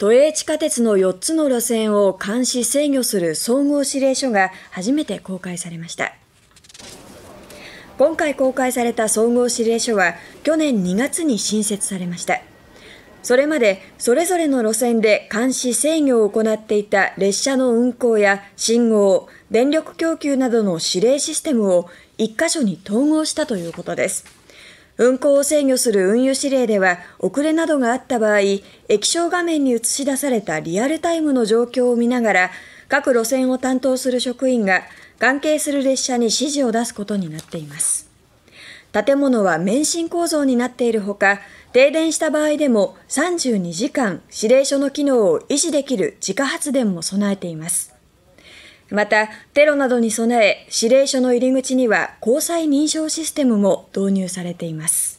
都営地下鉄の4つの路線を監視・制御する総合指令書が初めて公開されました今回公開された総合指令書は去年2月に新設されましたそれまでそれぞれの路線で監視・制御を行っていた列車の運行や信号電力供給などの指令システムを1箇所に統合したということです運行を制御する運輸指令では遅れなどがあった場合液晶画面に映し出されたリアルタイムの状況を見ながら各路線を担当する職員が関係する列車に指示を出すことになっています建物は免震構造になっているほか停電した場合でも32時間指令書の機能を維持できる自家発電も備えていますまた、テロなどに備え、指令所の入り口には交際認証システムも導入されています。